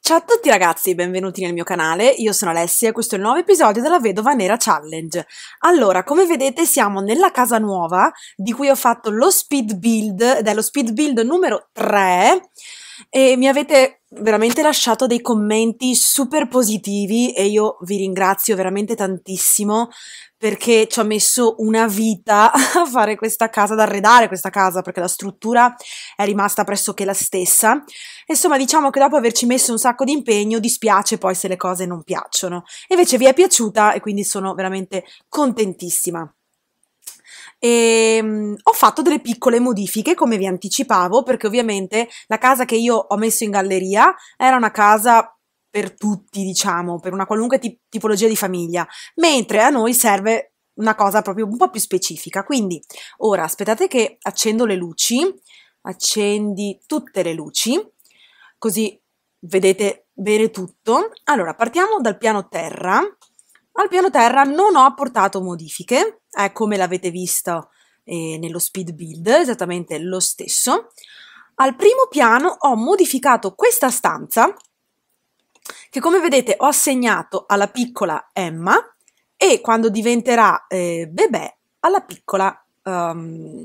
Ciao a tutti ragazzi, benvenuti nel mio canale, io sono Alessia e questo è il nuovo episodio della Vedova Nera Challenge. Allora, come vedete siamo nella casa nuova di cui ho fatto lo speed build, ed è lo speed build numero 3 e mi avete veramente lasciato dei commenti super positivi e io vi ringrazio veramente tantissimo perché ci ho messo una vita a fare questa casa, ad arredare questa casa perché la struttura è rimasta pressoché la stessa. Insomma, diciamo che dopo averci messo un sacco di impegno dispiace poi se le cose non piacciono. Invece vi è piaciuta e quindi sono veramente contentissima. E, ehm, mh, ho fatto delle piccole modifiche, come vi anticipavo, perché ovviamente la casa che io ho messo in galleria era una casa per tutti, diciamo, per una qualunque tip- tipologia di famiglia, mentre a noi serve una cosa proprio un po' più specifica. Quindi, ora aspettate che accendo le luci, accendi tutte le luci, così vedete bene tutto. Allora, partiamo dal piano terra al piano terra non ho apportato modifiche, è come l'avete visto eh, nello speed build, esattamente lo stesso. Al primo piano ho modificato questa stanza, che come vedete ho assegnato alla piccola Emma e quando diventerà eh, bebè alla piccola um,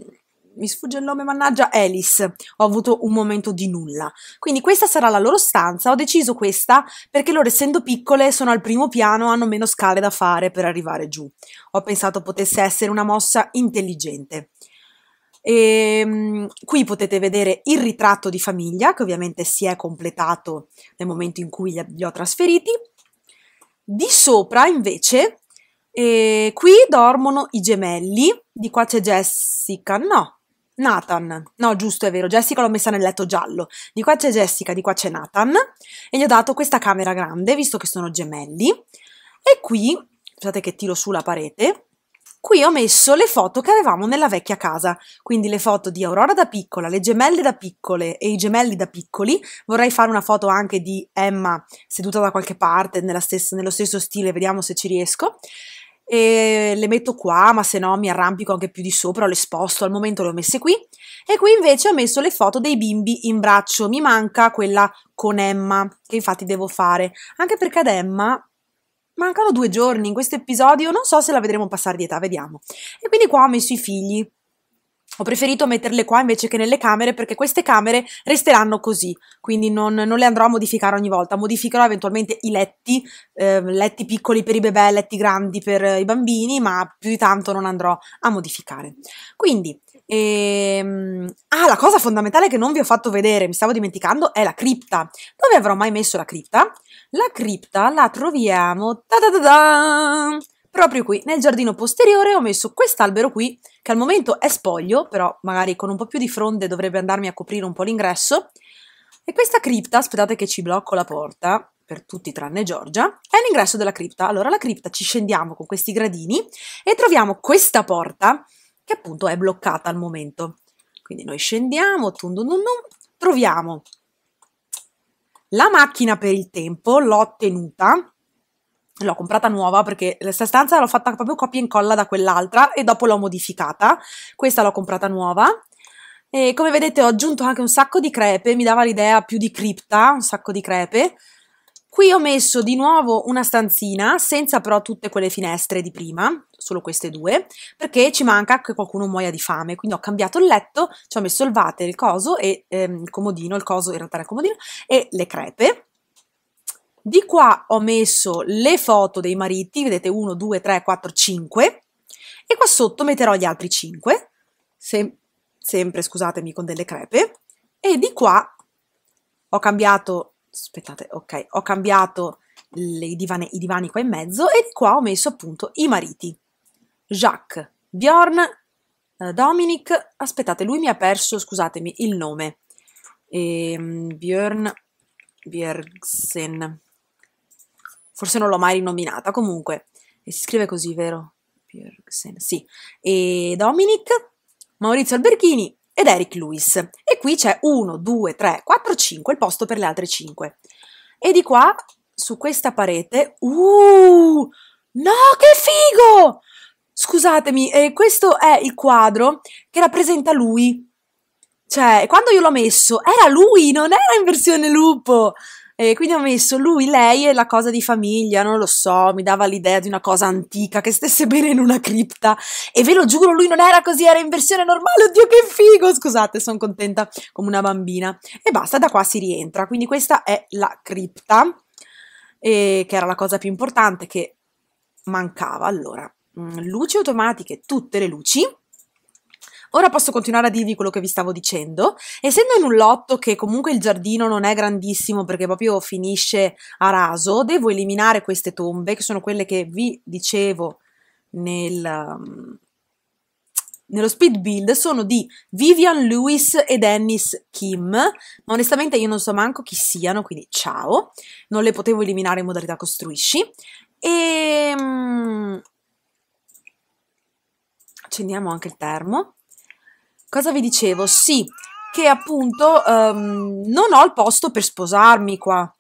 mi sfugge il nome, mannaggia, Alice. Ho avuto un momento di nulla. Quindi questa sarà la loro stanza. Ho deciso questa perché loro, essendo piccole, sono al primo piano, hanno meno scale da fare per arrivare giù. Ho pensato potesse essere una mossa intelligente. E, ehm, qui potete vedere il ritratto di famiglia, che ovviamente si è completato nel momento in cui li ho trasferiti. Di sopra, invece, e eh, qui dormono i gemelli, di qua c'è Jessica, no, Nathan. No, giusto, è vero. Jessica l'ho messa nel letto giallo. Di qua c'è Jessica, di qua c'è Nathan. E gli ho dato questa camera grande, visto che sono gemelli. E qui, scusate che tiro su la parete, Qui ho messo le foto che avevamo nella vecchia casa, quindi le foto di Aurora da piccola, le gemelle da piccole e i gemelli da piccoli. Vorrei fare una foto anche di Emma seduta da qualche parte, stessa, nello stesso stile, vediamo se ci riesco e le metto qua, ma se no mi arrampico anche più di sopra, le sposto, al momento le ho messe qui. E qui invece ho messo le foto dei bimbi in braccio, mi manca quella con Emma, che infatti devo fare, anche perché ad Emma mancano due giorni in questo episodio, non so se la vedremo passare di età, vediamo. E quindi qua ho messo i figli, ho preferito metterle qua invece che nelle camere perché queste camere resteranno così, quindi non, non le andrò a modificare ogni volta, modificherò eventualmente i letti, eh, letti piccoli per i bebè, letti grandi per i bambini, ma più di tanto non andrò a modificare. Quindi, ehm... ah, la cosa fondamentale che non vi ho fatto vedere, mi stavo dimenticando, è la cripta. Dove avrò mai messo la cripta? La cripta la troviamo... Ta -da -da -da! proprio qui, nel giardino posteriore ho messo quest'albero qui, che al momento è spoglio, però magari con un po' più di fronde dovrebbe andarmi a coprire un po' l'ingresso, e questa cripta, aspettate che ci blocco la porta, per tutti tranne Giorgia, è l'ingresso della cripta. Allora la cripta ci scendiamo con questi gradini e troviamo questa porta che appunto è bloccata al momento. Quindi noi scendiamo, dun dun dun, troviamo la macchina per il tempo, l'ho tenuta, l'ho comprata nuova perché questa stanza l'ho fatta proprio copia e incolla da quell'altra e dopo l'ho modificata. Questa l'ho comprata nuova. E come vedete ho aggiunto anche un sacco di crepe, mi dava l'idea più di cripta, un sacco di crepe. Qui ho messo di nuovo una stanzina, senza però tutte quelle finestre di prima, solo queste due, perché ci manca che qualcuno muoia di fame, quindi ho cambiato il letto, ci ho messo il vate, il coso e ehm, il comodino, il coso in realtà era il comodino, e le crepe. Di qua ho messo le foto dei mariti, vedete 1, 2, 3, 4, 5 e qua sotto metterò gli altri 5, se, sempre scusatemi con delle crepe, e di qua ho cambiato, aspettate, ok, ho cambiato le divane, i divani qua in mezzo e di qua ho messo appunto i mariti, Jacques, Bjorn, eh, Dominic, aspettate, lui mi ha perso, scusatemi, il nome, ehm, Bjorn Bjergsen, Forse non l'ho mai rinominata, comunque. E si scrive così, vero? Bjergsen, sì. E Dominic, Maurizio Alberghini ed Eric Lewis. E qui c'è 1, 2, 3, 4, 5, il posto per le altre 5. E di qua, su questa parete, uh, no, che figo! Scusatemi, eh, questo è il quadro che rappresenta lui. Cioè, quando io l'ho messo, era lui, non era in versione lupo. E quindi ho messo lui, lei e la cosa di famiglia, non lo so, mi dava l'idea di una cosa antica che stesse bene in una cripta. E ve lo giuro, lui non era così, era in versione normale. Oddio, che figo! Scusate, sono contenta come una bambina. E basta, da qua si rientra. Quindi questa è la cripta, eh, che era la cosa più importante che mancava. Allora, mm, luci automatiche, tutte le luci Ora posso continuare a dirvi quello che vi stavo dicendo. Essendo in un lotto che comunque il giardino non è grandissimo perché proprio finisce a raso, devo eliminare queste tombe che sono quelle che vi dicevo nel, um, nello speed build sono di Vivian Lewis e Dennis Kim, ma onestamente io non so manco chi siano, quindi ciao, non le potevo eliminare in modalità costruisci. E ehm, accendiamo anche il termo cosa vi dicevo? Sì, che appunto um, non ho il posto per sposarmi qua.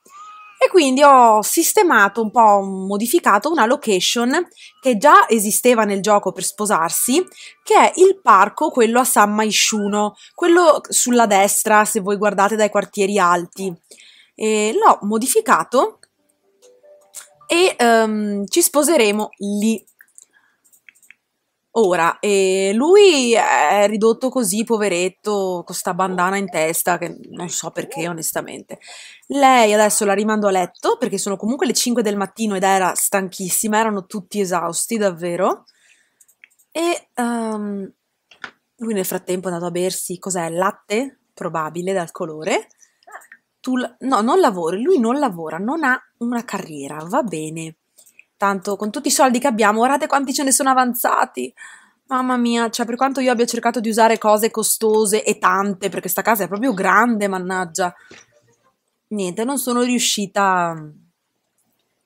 E quindi ho sistemato un po', modificato una location che già esisteva nel gioco per sposarsi, che è il parco, quello a San Maisciuno, quello sulla destra se voi guardate dai quartieri alti. E l'ho modificato e um, ci sposeremo lì. Ora, e eh, lui è ridotto così, poveretto, con sta bandana in testa, che non so perché, onestamente. Lei adesso la rimando a letto, perché sono comunque le 5 del mattino ed era stanchissima, erano tutti esausti, davvero. E um, lui nel frattempo è andato a bersi, cos'è, latte? Probabile dal colore. Tu, no, non lavora, lui non lavora, non ha una carriera, va bene. Tanto con tutti i soldi che abbiamo, guardate quanti ce ne sono avanzati. Mamma mia, cioè per quanto io abbia cercato di usare cose costose e tante, perché sta casa è proprio grande, mannaggia. Niente, non sono riuscita mm,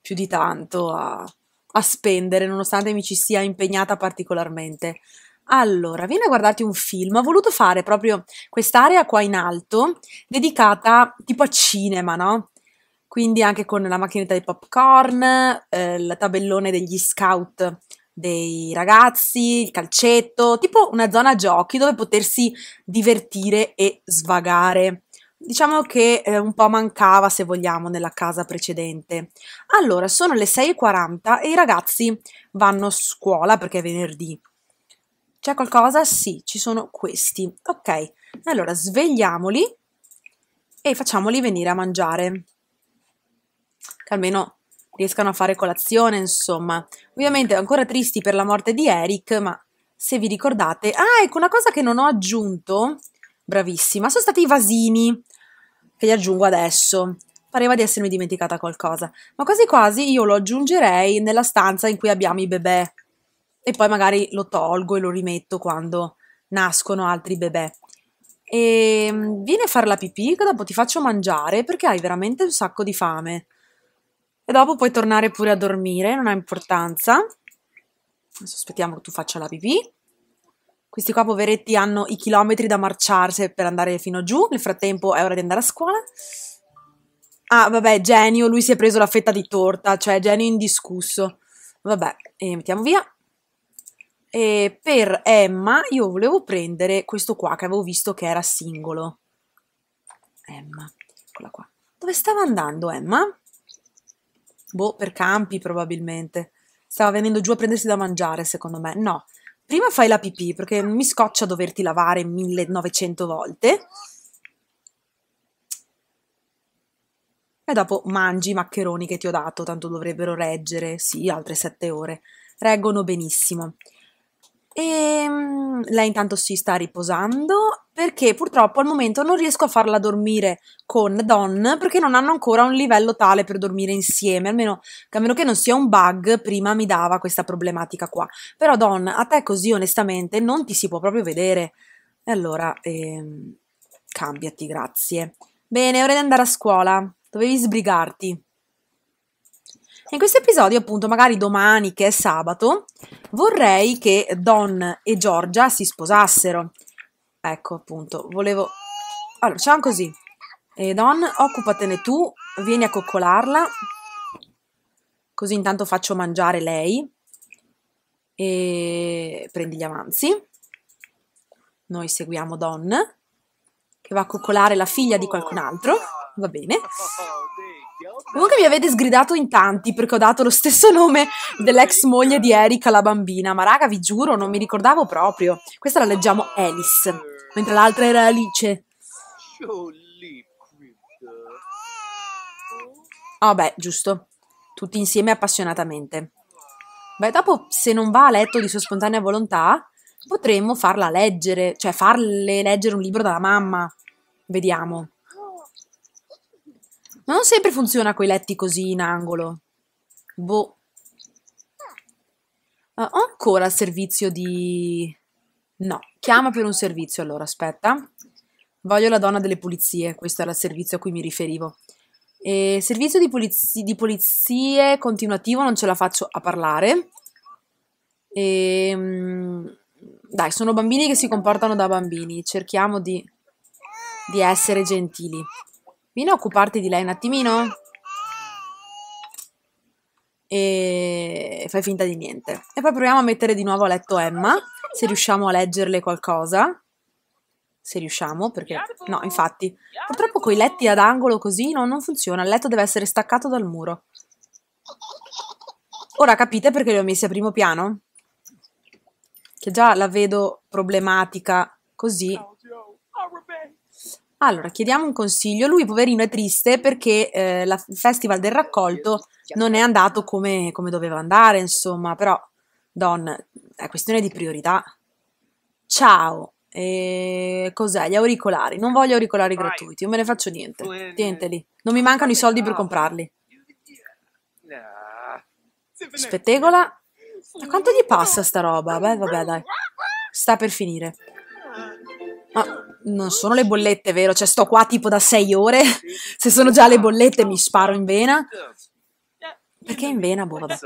più di tanto a, a spendere, nonostante mi ci sia impegnata particolarmente. Allora, vieni a guardarti un film. Ho voluto fare proprio quest'area qua in alto, dedicata tipo a cinema, no? Quindi anche con la macchinetta di popcorn, eh, il tabellone degli scout dei ragazzi, il calcetto, tipo una zona giochi dove potersi divertire e svagare. Diciamo che eh, un po' mancava, se vogliamo, nella casa precedente. Allora, sono le 6.40 e i ragazzi vanno a scuola perché è venerdì. C'è qualcosa? Sì, ci sono questi. Ok, allora svegliamoli e facciamoli venire a mangiare che almeno riescano a fare colazione, insomma. Ovviamente ancora tristi per la morte di Eric, ma se vi ricordate... Ah, ecco una cosa che non ho aggiunto, bravissima, sono stati i vasini, che li aggiungo adesso. Pareva di essermi dimenticata qualcosa, ma quasi quasi io lo aggiungerei nella stanza in cui abbiamo i bebè e poi magari lo tolgo e lo rimetto quando nascono altri bebè. E ehm, vieni a fare la pipì che dopo ti faccio mangiare perché hai veramente un sacco di fame. E dopo puoi tornare pure a dormire, non ha importanza. Adesso aspettiamo che tu faccia la pipì. Questi qua poveretti hanno i chilometri da marciarsi per andare fino giù, nel frattempo è ora di andare a scuola. Ah, vabbè, genio, lui si è preso la fetta di torta, cioè genio indiscusso. Vabbè, e mettiamo via. E per Emma io volevo prendere questo qua che avevo visto che era singolo. Emma, eccola qua. Dove stava andando Emma? Boh, per campi probabilmente. Stava venendo giù a prendersi da mangiare, secondo me. No, prima fai la pipì perché mi scoccia doverti lavare 1900 volte. E dopo mangi i maccheroni che ti ho dato, tanto dovrebbero reggere, sì, altre 7 ore. Reggono benissimo. E ehm, lei intanto si sta riposando perché purtroppo al momento non riesco a farla dormire con Don perché non hanno ancora un livello tale per dormire insieme, almeno a meno che non sia un bug, prima mi dava questa problematica qua. Però Don, a te così onestamente non ti si può proprio vedere. E allora ehm, cambiati, grazie. Bene, ora di andare a scuola. Dovevi sbrigarti. In questo episodio, appunto, magari domani che è sabato, vorrei che Don e Giorgia si sposassero. Ecco, appunto, volevo... Allora, facciamo così. E eh, Don, occupatene tu, vieni a coccolarla, così intanto faccio mangiare lei. E prendi gli avanzi. Noi seguiamo Don, che va a coccolare la figlia di qualcun altro. Va bene. Comunque mi avete sgridato in tanti perché ho dato lo stesso nome dell'ex moglie di Erika la bambina, ma raga vi giuro non mi ricordavo proprio. Questa la leggiamo Alice mentre l'altra era Alice. Ah, oh, beh, giusto. Tutti insieme appassionatamente. Beh, dopo, se non va a letto di sua spontanea volontà, potremmo farla leggere, cioè farle leggere un libro dalla mamma. Vediamo. Ma non sempre funziona quei letti così in angolo. Boh. Uh, ho ancora il servizio di No, chiama per un servizio allora, aspetta. Voglio la donna delle pulizie, questo era il servizio a cui mi riferivo. E servizio di, pulizi di pulizie continuativo, non ce la faccio a parlare. E, ehm, dai, sono bambini che si comportano da bambini, cerchiamo di, di essere gentili. Vieni a occuparti di lei un attimino? e fai finta di niente. E poi proviamo a mettere di nuovo a letto Emma, se riusciamo a leggerle qualcosa. Se riusciamo, perché... No, infatti, purtroppo con i letti ad angolo così no, non funziona, il letto deve essere staccato dal muro. Ora capite perché le ho messe a primo piano? Che già la vedo problematica così allora, chiediamo un consiglio. Lui, poverino, è triste perché eh, la, il Festival del Raccolto non è andato come, come doveva andare, insomma, però, Don, è questione di priorità. Ciao, e cos'è? Gli auricolari. Non voglio auricolari gratuiti, non me ne faccio niente. Tienteli. Non mi mancano i soldi per comprarli. Spettegola. Da quanto gli passa sta roba? Beh, vabbè, dai. Sta per finire. Ma non sono le bollette, vero? Cioè, sto qua tipo da sei ore. Se sono già le bollette, mi sparo in vena. Perché in vena? Boh, vabbè.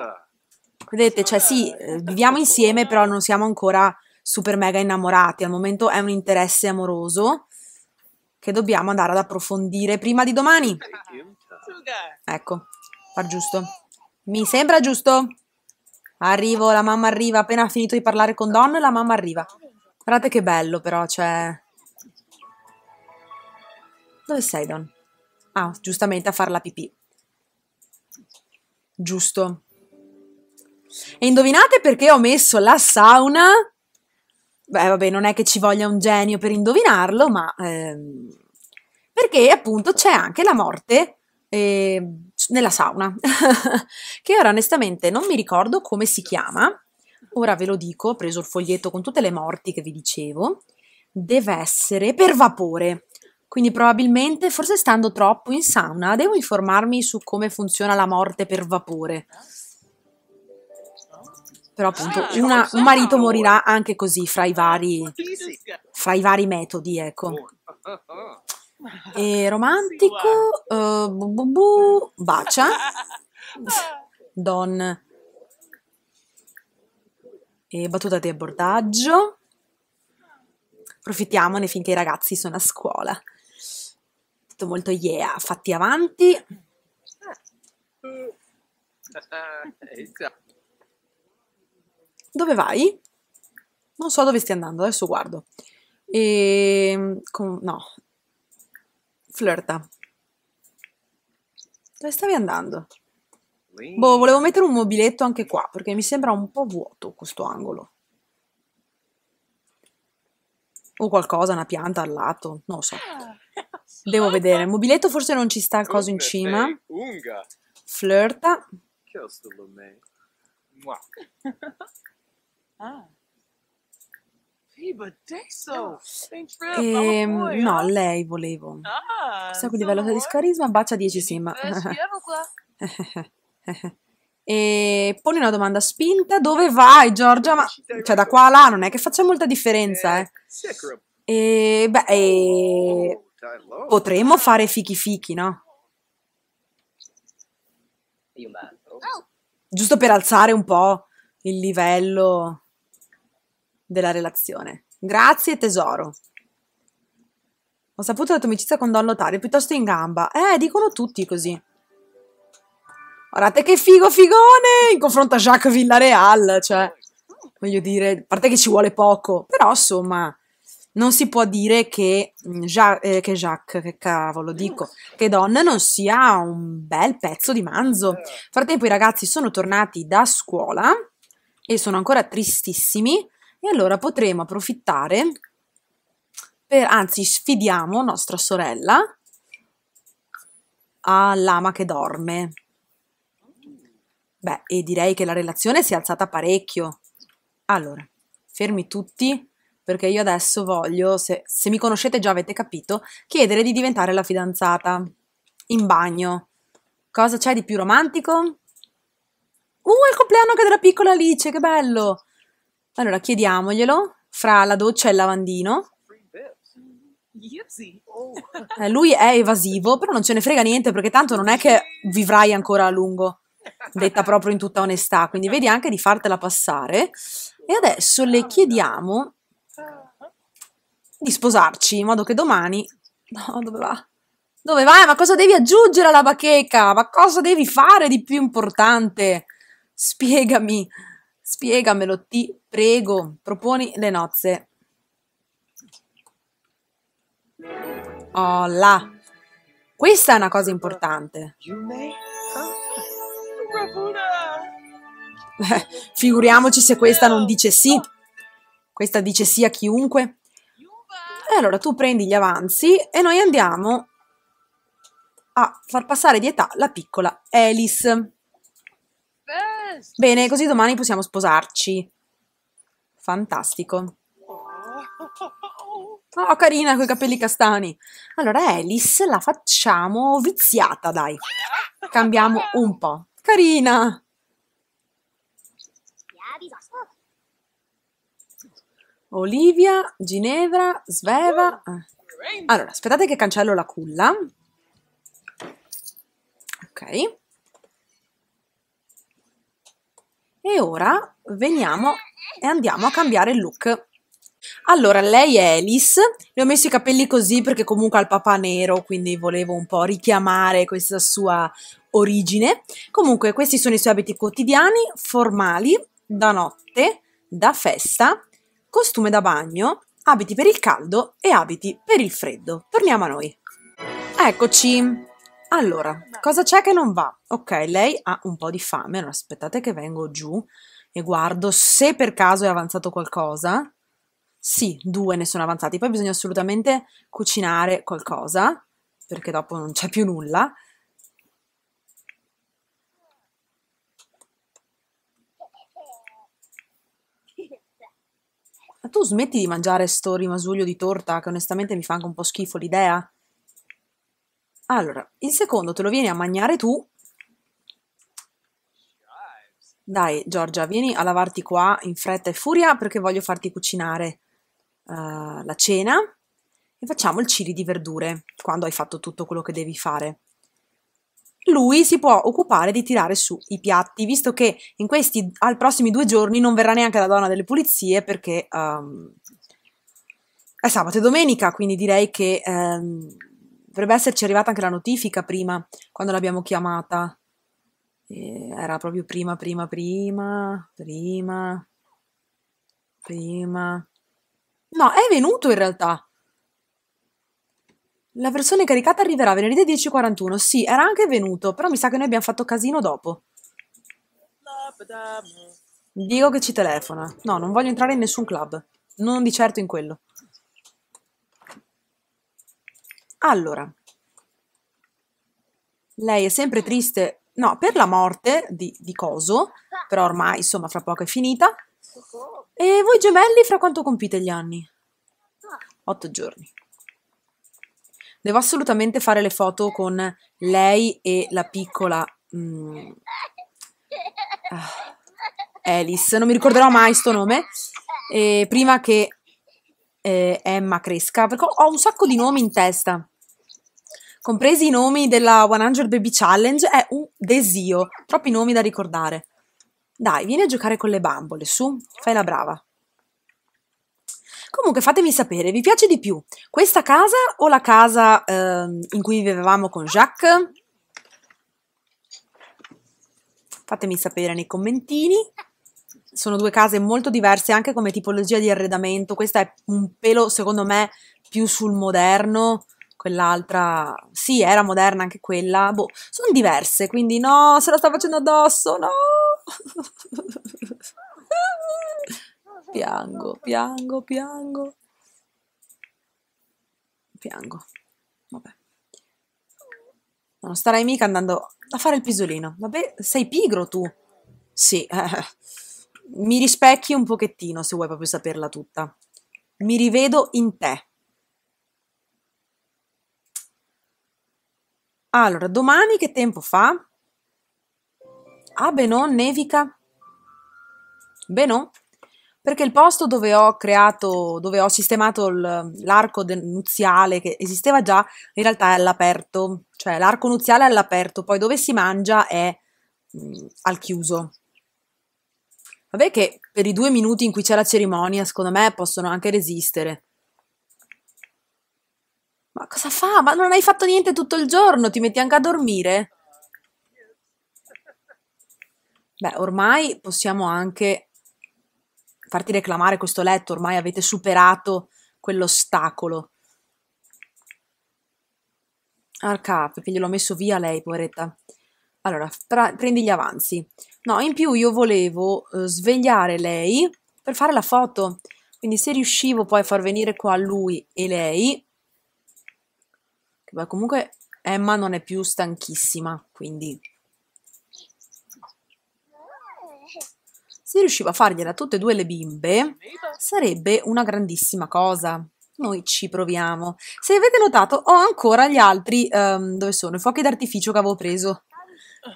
Vedete, cioè, sì, eh, viviamo insieme, però non siamo ancora super mega innamorati. Al momento è un interesse amoroso che dobbiamo andare ad approfondire prima di domani. Ecco, far giusto. Mi sembra giusto. Arrivo, la mamma arriva. Appena ha finito di parlare con Don, la mamma arriva. Guardate che bello, però, cioè dove sei, Don? Ah, giustamente a far la pipì. Giusto. E indovinate perché ho messo la sauna? Beh, vabbè, non è che ci voglia un genio per indovinarlo, ma... Ehm, perché appunto c'è anche la morte eh, nella sauna, che ora onestamente non mi ricordo come si chiama. Ora ve lo dico, ho preso il foglietto con tutte le morti che vi dicevo. Deve essere per vapore. Quindi probabilmente, forse stando troppo in sauna, devo informarmi su come funziona la morte per vapore. Però appunto ah, una, un marito morirà anche così fra i vari, ah, fra i vari metodi, ecco. E romantico, uh, bu, bu, bu, bacia, don, e battuta di abbordaggio. Approfittiamone finché i ragazzi sono a scuola. Tutto molto yeah, fatti avanti. Eh, eh, dove vai? Non so dove stai andando, adesso guardo. E... Ehm, Con... No. Flirta. Dove stavi andando? Boh, volevo mettere un mobiletto anche qua, perché mi sembra un po' vuoto questo angolo. O qualcosa, una pianta al lato, non lo so. Ah. Devo vedere. Mobiletto forse non ci sta il coso in cima. Flirta. E, ah. ehm, ehm, no, lei volevo. Ah, Sacco di livello di carisma, bacia 10 sembra. E poni una domanda spinta, dove vai Giorgia? Ma cioè da qua a là non è che faccia molta differenza, eh. E beh, e... Potremmo fare fichi fichi, no? Giusto per alzare un po' il livello della relazione. Grazie tesoro. Ho saputo la tua amicizia con Don Lotario, piuttosto in gamba. Eh, dicono tutti così. Guardate che figo figone in confronto a Jacques Villareal, cioè, voglio dire, a parte che ci vuole poco, però insomma, non si può dire che, mm, ja- eh, che Jacques, che cavolo dico, che Don non sia un bel pezzo di manzo. Eh. Frattempo i ragazzi sono tornati da scuola e sono ancora tristissimi e allora potremo approfittare per, anzi sfidiamo nostra sorella all'ama che dorme. Beh, e direi che la relazione si è alzata parecchio. Allora, fermi tutti perché io adesso voglio, se, se mi conoscete già avete capito, chiedere di diventare la fidanzata in bagno. Cosa c'è di più romantico? Uh, è il compleanno che della piccola Alice, che bello! Allora chiediamoglielo fra la doccia e il lavandino. Eh, lui è evasivo, però non ce ne frega niente perché tanto non è che vivrai ancora a lungo, detta proprio in tutta onestà, quindi vedi anche di fartela passare. E adesso le chiediamo di sposarci, in modo che domani... No, dove va? Dove vai? Ma cosa devi aggiungere alla bacheca? Ma cosa devi fare di più importante? Spiegami, spiegamelo, ti prego. Proponi le nozze. Oh là, questa è una cosa importante. Eh, figuriamoci se questa non dice sì. Questa dice sì a chiunque. E allora tu prendi gli avanzi e noi andiamo a far passare di età la piccola Alice. Bene, così domani possiamo sposarci. Fantastico. Oh, carina, con i capelli castani. Allora, Alice la facciamo viziata, dai. Cambiamo un po'. Carina. Olivia, Ginevra, Sveva. Allora, aspettate che cancello la culla. Ok. E ora veniamo e andiamo a cambiare il look. Allora, lei è Alice, le ho messo i capelli così perché comunque ha il papà nero, quindi volevo un po' richiamare questa sua origine. Comunque, questi sono i suoi abiti quotidiani, formali, da notte, da festa costume da bagno, abiti per il caldo e abiti per il freddo. Torniamo a noi. Eccoci. Allora, cosa c'è che non va? Ok, lei ha un po' di fame, allora aspettate che vengo giù e guardo se per caso è avanzato qualcosa. Sì, due ne sono avanzati, poi bisogna assolutamente cucinare qualcosa perché dopo non c'è più nulla. Ma tu smetti di mangiare sto rimasuglio di torta che onestamente mi fa anche un po' schifo l'idea? Allora, il secondo te lo vieni a mangiare tu. Dai, Giorgia, vieni a lavarti qua in fretta e furia perché voglio farti cucinare eh, la cena e facciamo il chili di verdure quando hai fatto tutto quello che devi fare lui si può occupare di tirare su i piatti, visto che in questi al prossimi due giorni non verrà neanche la donna delle pulizie perché um, è sabato e domenica, quindi direi che um, dovrebbe esserci arrivata anche la notifica prima, quando l'abbiamo chiamata. era proprio prima, prima, prima, prima, prima. No, è venuto in realtà. La versione caricata arriverà venerdì 10.41. Sì, era anche venuto, però mi sa che noi abbiamo fatto casino dopo. Dico che ci telefona. No, non voglio entrare in nessun club. Non di certo in quello. Allora. Lei è sempre triste, no, per la morte di, di Coso, però ormai, insomma, fra poco è finita. E voi gemelli fra quanto compite gli anni? Otto giorni. Devo assolutamente fare le foto con lei e la piccola... Mm, ah, Alice, non mi ricorderò mai sto nome, eh, prima che eh, Emma cresca, perché ho un sacco di nomi in testa, compresi i nomi della 100 Baby Challenge, è un desio, troppi nomi da ricordare. Dai, vieni a giocare con le bambole, su, fai la brava. Comunque fatemi sapere, vi piace di più questa casa o la casa eh, in cui vivevamo con Jacques? Fatemi sapere nei commentini. Sono due case molto diverse anche come tipologia di arredamento. Questa è un pelo, secondo me, più sul moderno quell'altra sì era moderna anche quella boh sono diverse quindi no se la sta facendo addosso no piango, piango, piango. Piango. Vabbè. Non starai mica andando a fare il pisolino. Vabbè, sei pigro tu. Sì. Eh. Mi rispecchi un pochettino se vuoi proprio saperla tutta. Mi rivedo in te. Allora, domani che tempo fa? Ah, beh no, nevica. Beh no perché il posto dove ho creato, dove ho sistemato l'arco nuziale che esisteva già, in realtà è all'aperto, cioè l'arco nuziale è all'aperto, poi dove si mangia è mh, al chiuso. Vabbè che per i due minuti in cui c'è la cerimonia, secondo me possono anche resistere. Ma cosa fa? Ma non hai fatto niente tutto il giorno, ti metti anche a dormire? Beh, ormai possiamo anche farti reclamare questo letto, ormai avete superato quell'ostacolo. Arca, perché gliel'ho messo via lei, poveretta. Allora, pra- prendi gli avanzi. No, in più io volevo eh, svegliare lei per fare la foto. Quindi se riuscivo poi a far venire qua lui e lei... Che beh, comunque Emma non è più stanchissima, quindi Se riusciva a fargliela tutte e due le bimbe, sarebbe una grandissima cosa. Noi ci proviamo. Se avete notato, ho ancora gli altri. Um, dove sono? I fuochi d'artificio che avevo preso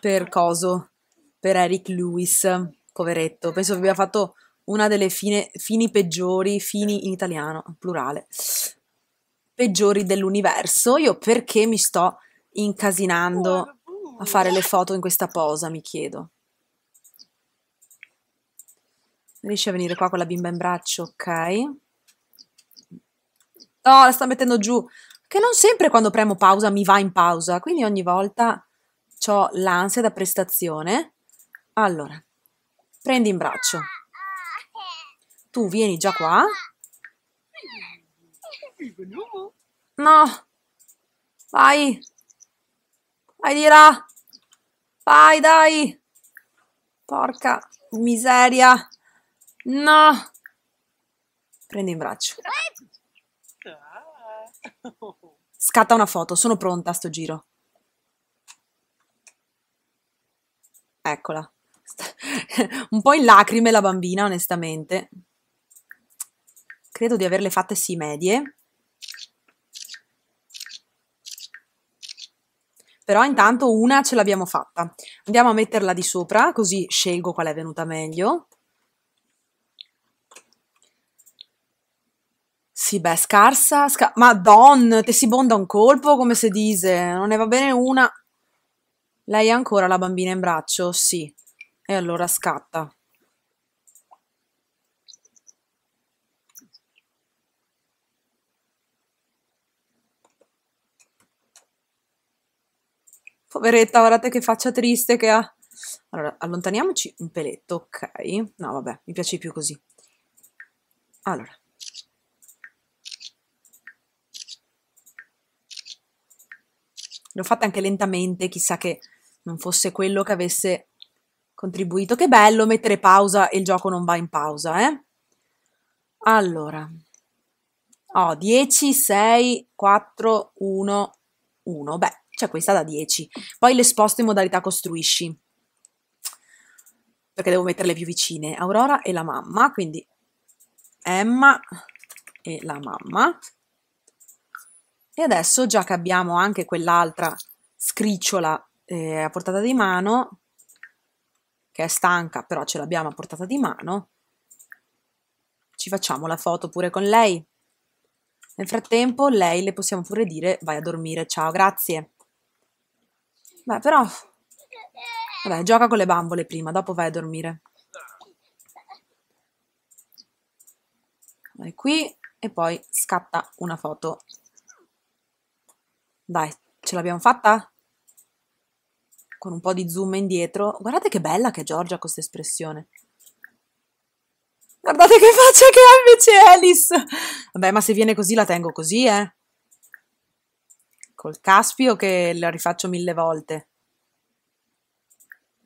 per coso, per Eric Lewis. Poveretto, penso che abbia fatto una delle fine, fini peggiori, fini in italiano, plurale, peggiori dell'universo. Io perché mi sto incasinando a fare le foto in questa posa, mi chiedo. Riesci a venire qua con la bimba in braccio, ok. Oh, la sta mettendo giù. Che non sempre quando premo pausa mi va in pausa, quindi ogni volta ho l'ansia da prestazione. Allora, prendi in braccio. Tu vieni già qua. No. Vai. Vai di là. Vai, dai. Porca miseria. No! Prendi in braccio. Scatta una foto, sono pronta a sto giro. Eccola. Un po' in lacrime la bambina, onestamente. Credo di averle fatte sì medie. Però intanto una ce l'abbiamo fatta. Andiamo a metterla di sopra, così scelgo qual è venuta meglio. Sì, beh, scarsa, sca- ma don, te si bonda un colpo, come si dice, non ne va bene una. Lei ha ancora la bambina in braccio? Sì. E allora scatta. Poveretta, guardate che faccia triste che ha. Allora, allontaniamoci un peletto, ok? No, vabbè, mi piace più così. Allora. l'ho fatta anche lentamente, chissà che non fosse quello che avesse contribuito. Che bello mettere pausa e il gioco non va in pausa, eh? Allora, ho oh, 10, 6, 4, 1, 1. Beh, c'è questa da 10. Poi le sposto in modalità costruisci, perché devo metterle più vicine. Aurora e la mamma, quindi Emma e la mamma. E adesso, già che abbiamo anche quell'altra scricciola eh, a portata di mano, che è stanca, però ce l'abbiamo a portata di mano, ci facciamo la foto pure con lei. Nel frattempo lei le possiamo pure dire vai a dormire, ciao, grazie. Beh, però... Vabbè, gioca con le bambole prima, dopo vai a dormire. Vai qui e poi scatta una foto dai, ce l'abbiamo fatta? Con un po' di zoom indietro. Guardate che bella che è Giorgia questa espressione. Guardate che faccia che ha invece Alice! Vabbè, ma se viene così la tengo così, eh. Col caspio che la rifaccio mille volte.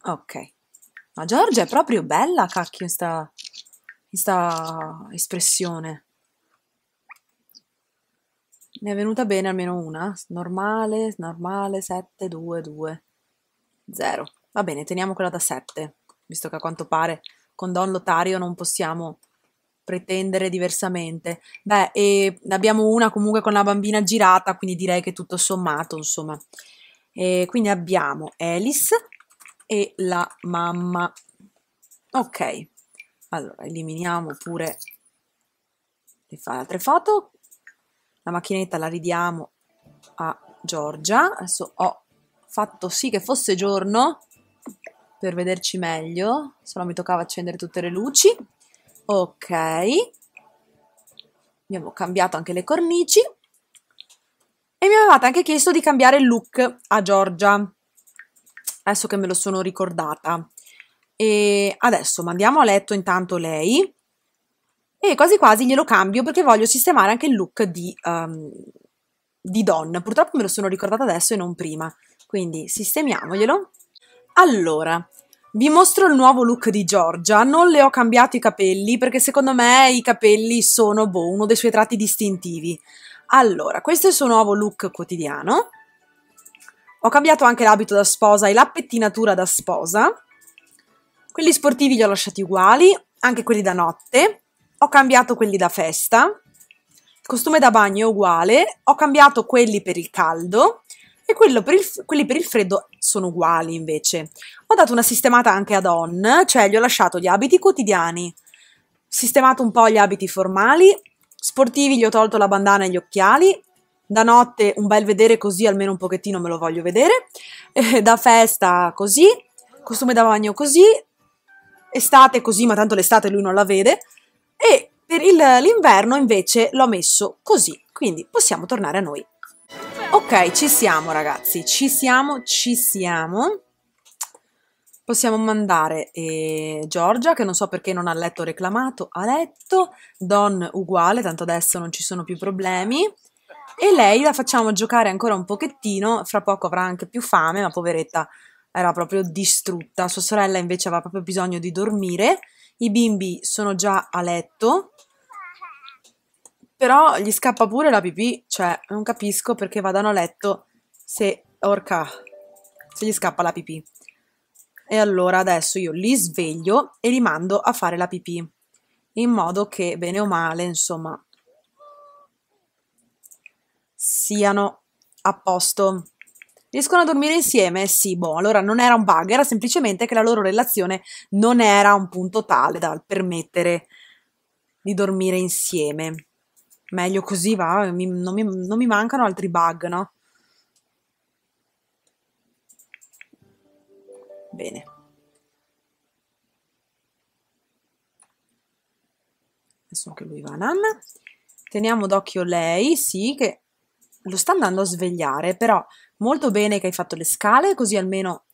Ok. Ma Giorgia è proprio bella, cacchio, in sta, in sta espressione. Ne è venuta bene almeno una. Normale, normale, 7, 2, 2, 0. Va bene, teniamo quella da 7, visto che a quanto pare con Don Lotario non possiamo pretendere diversamente. Beh, e abbiamo una comunque con la bambina girata, quindi direi che tutto sommato, insomma. E quindi abbiamo Alice e la mamma. Ok, allora eliminiamo pure le altre foto la macchinetta la ridiamo a Giorgia. Adesso ho fatto sì che fosse giorno per vederci meglio, se no mi toccava accendere tutte le luci. Ok, abbiamo cambiato anche le cornici e mi avevate anche chiesto di cambiare il look a Giorgia, adesso che me lo sono ricordata. E adesso mandiamo a letto intanto lei e quasi quasi glielo cambio perché voglio sistemare anche il look di, um, di Don. Purtroppo me lo sono ricordata adesso e non prima, quindi sistemiamoglielo. Allora, vi mostro il nuovo look di Giorgia, non le ho cambiato i capelli perché secondo me i capelli sono boh, uno dei suoi tratti distintivi. Allora, questo è il suo nuovo look quotidiano. Ho cambiato anche l'abito da sposa e la pettinatura da sposa. Quelli sportivi li ho lasciati uguali, anche quelli da notte ho cambiato quelli da festa, il costume da bagno è uguale, ho cambiato quelli per il caldo e per il, quelli per il freddo sono uguali invece. Ho dato una sistemata anche ad on, cioè gli ho lasciato gli abiti quotidiani, sistemato un po' gli abiti formali, sportivi gli ho tolto la bandana e gli occhiali, da notte un bel vedere così almeno un pochettino me lo voglio vedere, da festa così, costume da bagno così, estate così ma tanto l'estate lui non la vede, per il, l'inverno invece l'ho messo così, quindi possiamo tornare a noi. Ok, ci siamo ragazzi, ci siamo, ci siamo. Possiamo mandare eh, Giorgia, che non so perché non ha letto reclamato, ha letto, Don uguale, tanto adesso non ci sono più problemi. E lei la facciamo giocare ancora un pochettino, fra poco avrà anche più fame, ma poveretta era proprio distrutta. Sua sorella invece aveva proprio bisogno di dormire i bimbi sono già a letto, però gli scappa pure la pipì, cioè non capisco perché vadano a letto se orca, se gli scappa la pipì. E allora adesso io li sveglio e li mando a fare la pipì, in modo che bene o male, insomma, siano a posto. Riescono a dormire insieme? Sì, boh, allora non era un bug, era semplicemente che la loro relazione non era un punto tale da permettere di dormire insieme. Meglio così, va, mi, non, mi, non mi mancano altri bug, no? Bene. Adesso anche lui va a nanna. Teniamo d'occhio lei, sì, che lo sta andando a svegliare, però molto bene che hai fatto le scale, così almeno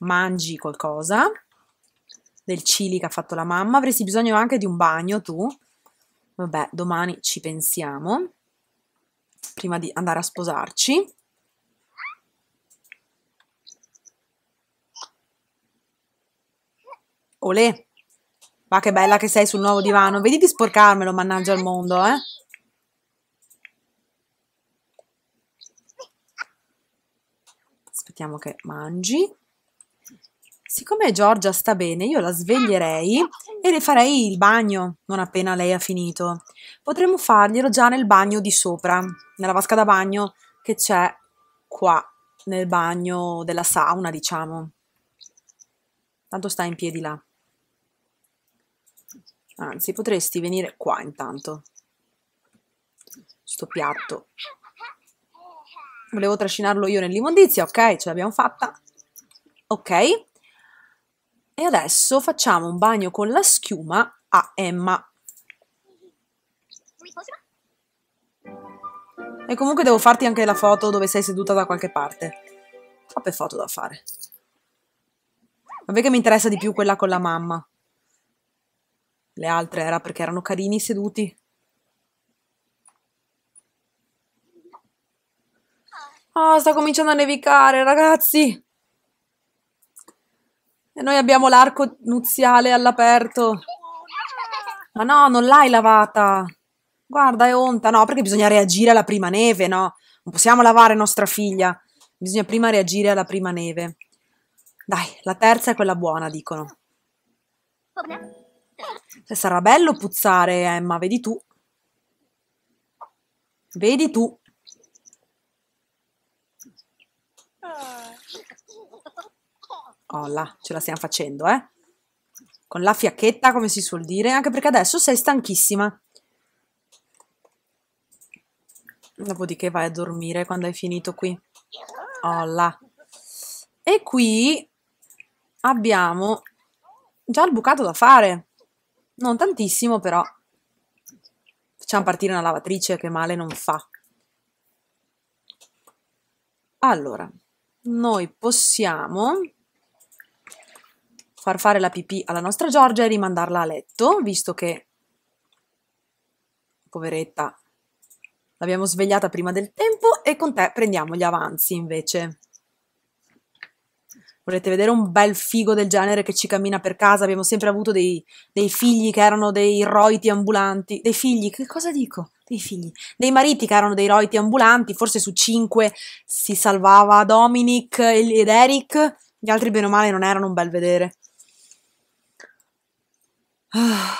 mangi qualcosa del chili che ha fatto la mamma. Avresti bisogno anche di un bagno tu. Vabbè, domani ci pensiamo prima di andare a sposarci. Olè! Ma che bella che sei sul nuovo divano. Vedi di sporcarmelo, mannaggia al mondo, eh? aspettiamo che mangi. Siccome Giorgia sta bene, io la sveglierei e le farei il bagno non appena lei ha finito. Potremmo farglielo già nel bagno di sopra, nella vasca da bagno che c'è qua, nel bagno della sauna, diciamo. Tanto sta in piedi là. Anzi, potresti venire qua intanto. Sto piatto volevo trascinarlo io nell'immondizia, ok, ce l'abbiamo fatta, ok. E adesso facciamo un bagno con la schiuma a Emma. E comunque devo farti anche la foto dove sei seduta da qualche parte. Troppe foto da fare. Vabbè che mi interessa di più quella con la mamma. Le altre era perché erano carini seduti. oh, sta cominciando a nevicare, ragazzi! E noi abbiamo l'arco nuziale all'aperto. Ma no, non l'hai lavata. Guarda, è onta. No, perché bisogna reagire alla prima neve, no? Non possiamo lavare nostra figlia. Bisogna prima reagire alla prima neve. Dai, la terza è quella buona, dicono. sarà bello puzzare, Emma, vedi tu. Vedi tu. Oh ce la stiamo facendo, eh? Con la fiacchetta, come si suol dire, anche perché adesso sei stanchissima. Dopodiché vai a dormire quando hai finito qui. Oh E qui abbiamo già il bucato da fare. Non tantissimo, però. Facciamo partire una lavatrice che male non fa. Allora, noi possiamo far fare la pipì alla nostra Giorgia e rimandarla a letto, visto che, poveretta, l'abbiamo svegliata prima del tempo e con te prendiamo gli avanzi invece. Volete vedere un bel figo del genere che ci cammina per casa? Abbiamo sempre avuto dei, dei figli che erano dei roiti ambulanti. Dei figli, che cosa dico? Dei figli. Dei mariti che erano dei roiti ambulanti. Forse su cinque si salvava Dominic ed Eric. Gli altri, bene o male, non erano un bel vedere. Ah,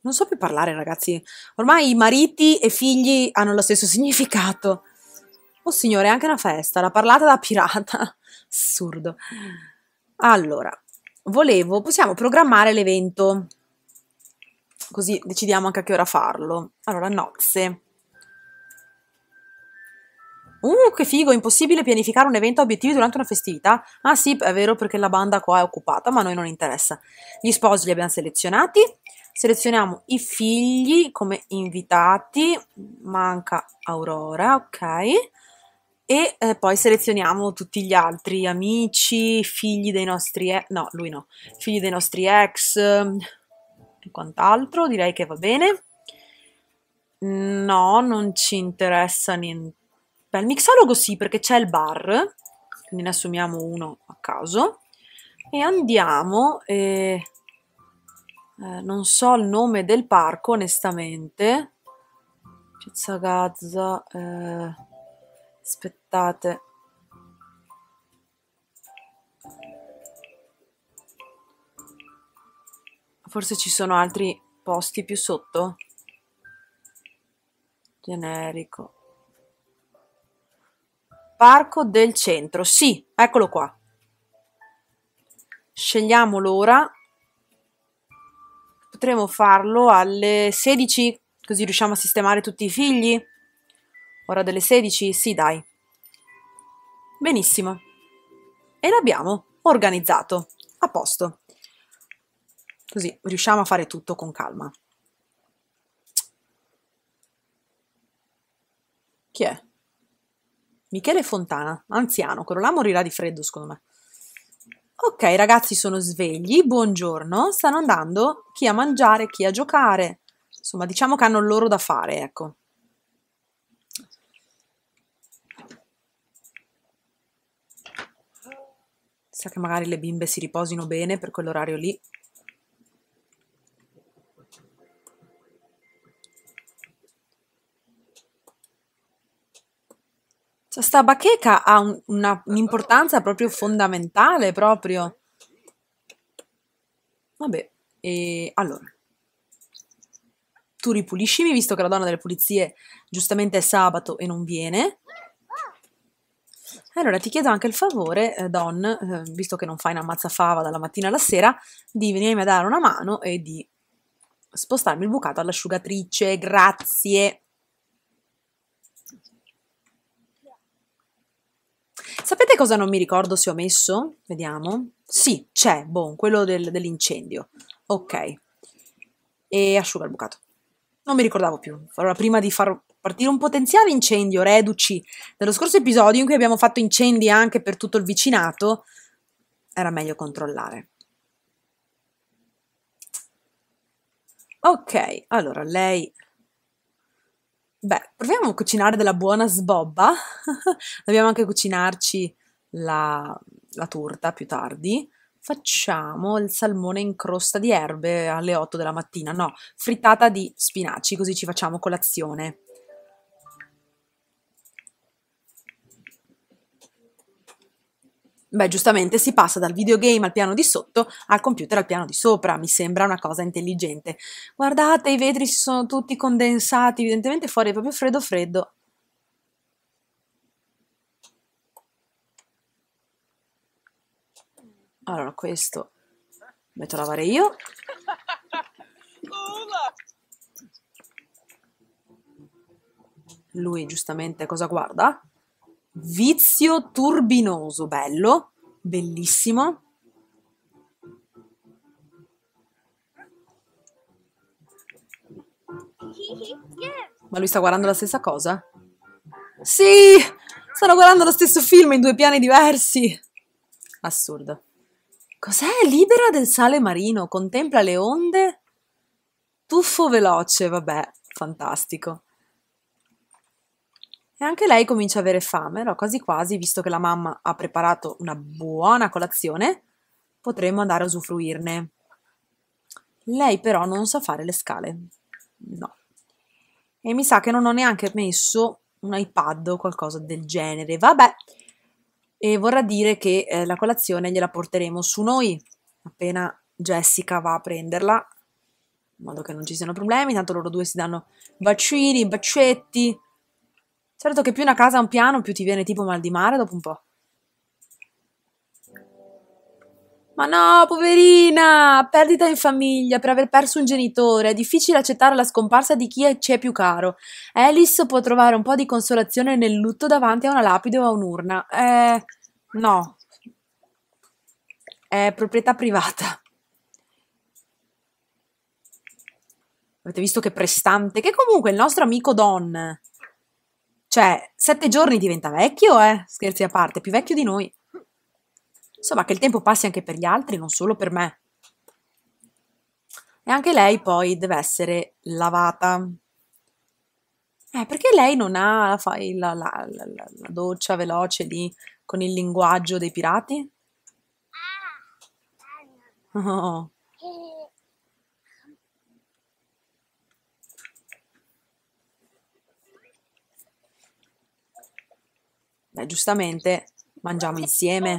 non so più parlare, ragazzi. Ormai mariti e figli hanno lo stesso significato. Oh signore, è anche una festa, la parlata da pirata. Assurdo. Allora, volevo, possiamo programmare l'evento. Così decidiamo anche a che ora farlo. Allora, nozze. Uh, che figo, impossibile pianificare un evento a obiettivi durante una festività? Ah sì, è vero perché la banda qua è occupata, ma a noi non interessa. Gli sposi li abbiamo selezionati, selezioniamo i figli come invitati, manca Aurora, ok? E eh, poi selezioniamo tutti gli altri, amici, figli dei nostri ex, no, lui no, figli dei nostri ex e quant'altro, direi che va bene. No, non ci interessa niente Beh, il mixologo sì, perché c'è il bar, quindi ne assumiamo uno a caso. E andiamo, eh, eh, non so il nome del parco onestamente, Pizza Gazza, eh, aspettate. Forse ci sono altri posti più sotto? Generico. Parco del Centro. Sì, eccolo qua. Scegliamo l'ora. Potremmo farlo alle 16, così riusciamo a sistemare tutti i figli. Ora delle 16? Sì, dai. Benissimo. E l'abbiamo organizzato. A posto. Così riusciamo a fare tutto con calma. Chi è? Michele Fontana, anziano, quello là morirà di freddo secondo me. Ok ragazzi sono svegli, buongiorno, stanno andando chi a mangiare, chi a giocare, insomma diciamo che hanno loro da fare, ecco. Sa che magari le bimbe si riposino bene per quell'orario lì, Sta bacheca ha un, una, un'importanza proprio fondamentale, proprio. Vabbè, e allora. Tu ripuliscimi, visto che la donna delle pulizie giustamente è sabato e non viene. Allora ti chiedo anche il favore, eh, Don, eh, visto che non fai una mazzafava dalla mattina alla sera, di venirmi a dare una mano e di spostarmi il bucato all'asciugatrice. Grazie. Sapete cosa non mi ricordo se ho messo? Vediamo. Sì, c'è, boh, quello del, dell'incendio. Ok. E asciuga il bucato. Non mi ricordavo più. Allora, prima di far partire un potenziale incendio, reduci, dello scorso episodio in cui abbiamo fatto incendi anche per tutto il vicinato, era meglio controllare. Ok, allora lei Beh, proviamo a cucinare della buona sbobba. Dobbiamo anche cucinarci la, la torta più tardi. Facciamo il salmone in crosta di erbe alle 8 della mattina, no, frittata di spinaci, così ci facciamo colazione. Beh, giustamente si passa dal videogame al piano di sotto al computer al piano di sopra, mi sembra una cosa intelligente. Guardate, i vetri si sono tutti condensati, evidentemente fuori è proprio freddo freddo. Allora, questo metto a lavare io. Lui giustamente cosa guarda? Vizio turbinoso, bello, bellissimo. Ma lui sta guardando la stessa cosa? Sì! Stanno guardando lo stesso film in due piani diversi! Assurdo. Cos'è? Libera del sale marino, contempla le onde? Tuffo veloce, vabbè, fantastico. E anche lei comincia a avere fame, no? quasi quasi, visto che la mamma ha preparato una buona colazione, potremmo andare a usufruirne. Lei però non sa fare le scale. No. E mi sa che non ho neanche messo un iPad o qualcosa del genere. Vabbè. E vorrà dire che eh, la colazione gliela porteremo su noi appena Jessica va a prenderla, in modo che non ci siano problemi. Tanto loro due si danno bacini, bacetti, Certo che più una casa ha un piano, più ti viene tipo mal di mare dopo un po'. Ma no, poverina! Perdita in famiglia per aver perso un genitore. È difficile accettare la scomparsa di chi ci è più caro. Alice può trovare un po' di consolazione nel lutto davanti a una lapide o a un'urna. Eh, no. È proprietà privata. Avete visto che prestante? Che comunque il nostro amico Don cioè, sette giorni diventa vecchio, eh? Scherzi a parte, più vecchio di noi. Insomma, che il tempo passi anche per gli altri, non solo per me. E anche lei poi deve essere lavata. Eh, perché lei non ha la, la, la, la doccia veloce lì con il linguaggio dei pirati? Ah, oh. Beh, giustamente mangiamo insieme.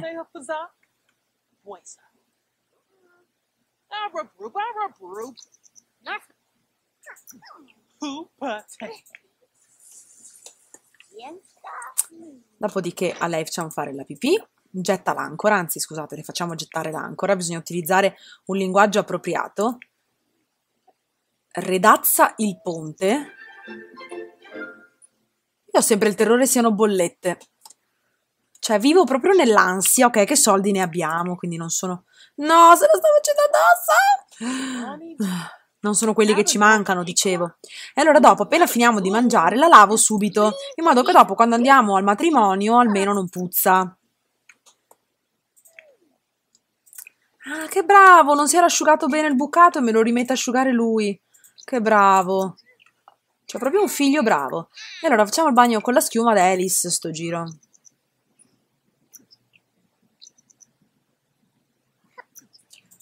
Dopodiché a lei facciamo fare la pipì, getta l'ancora, anzi scusate, le facciamo gettare l'ancora, bisogna utilizzare un linguaggio appropriato. Redazza il ponte. Io ho sempre il terrore siano bollette. Cioè, vivo proprio nell'ansia, ok, che soldi ne abbiamo, quindi non sono... No, se lo sto facendo addosso! Non sono quelli che ci mancano, dicevo. E allora dopo, appena finiamo di mangiare, la lavo subito, in modo che dopo, quando andiamo al matrimonio, almeno non puzza. Ah, che bravo! Non si era asciugato bene il bucato e me lo rimette a asciugare lui. Che bravo! C'è proprio un figlio bravo. E allora facciamo il bagno con la schiuma ad Alice, sto giro.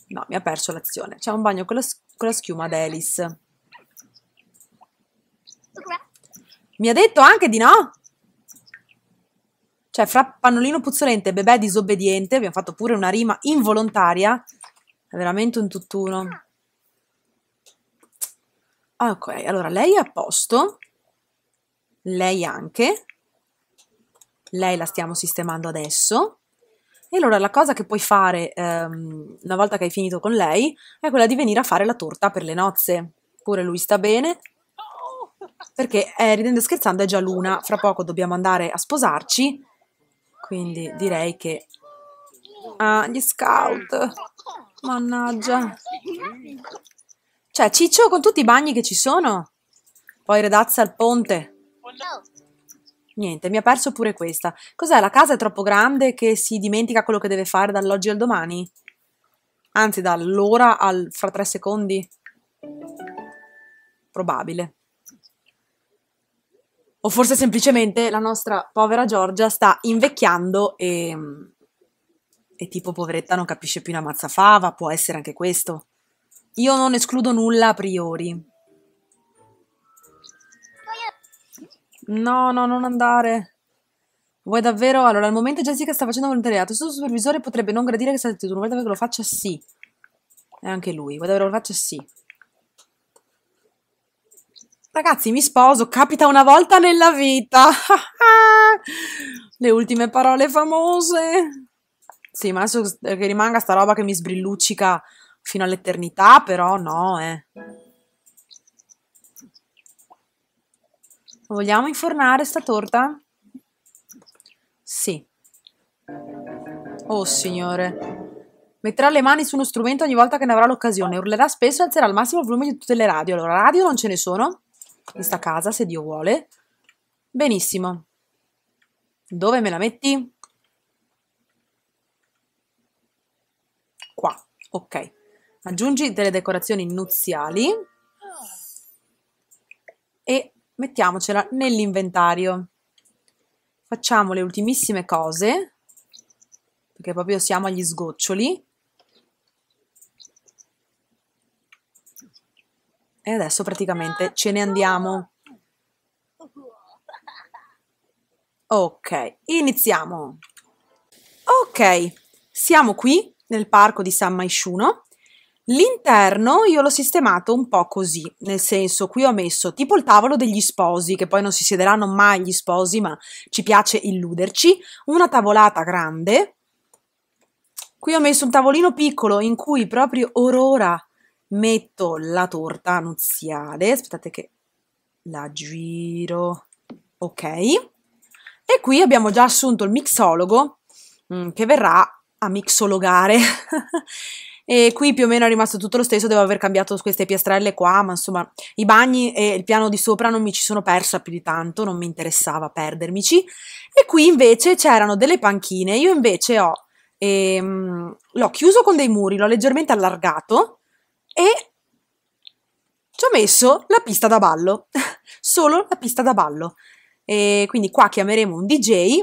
No, mi ha perso l'azione. C'è un bagno con la, con la schiuma ad Alice. Mi ha detto anche di no? Cioè, fra pannolino puzzolente e bebè disobbediente, abbiamo fatto pure una rima involontaria. È veramente un tutt'uno. Ok, allora lei è a posto. Lei anche. Lei la stiamo sistemando adesso. E allora la cosa che puoi fare ehm, una volta che hai finito con lei è quella di venire a fare la torta per le nozze. Pure lui sta bene. Perché eh, ridendo e scherzando è già l'una, fra poco dobbiamo andare a sposarci. Quindi direi che. Ah, gli scout! Mannaggia! Cioè, Ciccio, con tutti i bagni che ci sono. Poi redazza al ponte. Niente, mi ha perso pure questa. Cos'è? La casa è troppo grande che si dimentica quello che deve fare dall'oggi al domani? Anzi, dall'ora al fra tre secondi? Probabile. O forse semplicemente la nostra povera Giorgia sta invecchiando e, e tipo poveretta non capisce più una fava, può essere anche questo. Io non escludo nulla a priori. No, no, non andare. Vuoi davvero? Allora, al momento Jessica sta facendo volontariato. Il suo supervisore potrebbe non gradire che salti tu. Vuoi davvero che lo faccia? Sì. E anche lui. Vuoi davvero che lo faccia? Sì. Ragazzi, mi sposo. Capita una volta nella vita. Le ultime parole famose. Sì, ma adesso che rimanga sta roba che mi sbrilluccica fino all'eternità, però no, eh. Vogliamo infornare sta torta? Sì. Oh signore. Metterà le mani su uno strumento ogni volta che ne avrà l'occasione, urlerà spesso e alzerà al massimo il volume di tutte le radio. Allora, radio non ce ne sono in sta casa, se Dio vuole. Benissimo. Dove me la metti? Qua, ok. Aggiungi delle decorazioni nuziali e mettiamocela nell'inventario. Facciamo le ultimissime cose, perché proprio siamo agli sgoccioli. E adesso praticamente ce ne andiamo. Ok, iniziamo. Ok, siamo qui nel parco di San Maisciuno L'interno io l'ho sistemato un po' così, nel senso qui ho messo tipo il tavolo degli sposi, che poi non si siederanno mai gli sposi, ma ci piace illuderci, una tavolata grande. Qui ho messo un tavolino piccolo in cui proprio orora metto la torta nuziale, aspettate che la giro, ok. E qui abbiamo già assunto il mixologo mm, che verrà a mixologare E qui più o meno è rimasto tutto lo stesso, devo aver cambiato queste piastrelle qua, ma insomma i bagni e il piano di sopra non mi ci sono persa più di tanto, non mi interessava perdermici. E qui invece c'erano delle panchine, io invece ho, ehm, l'ho chiuso con dei muri, l'ho leggermente allargato e ci ho messo la pista da ballo, solo la pista da ballo. E quindi qua chiameremo un DJ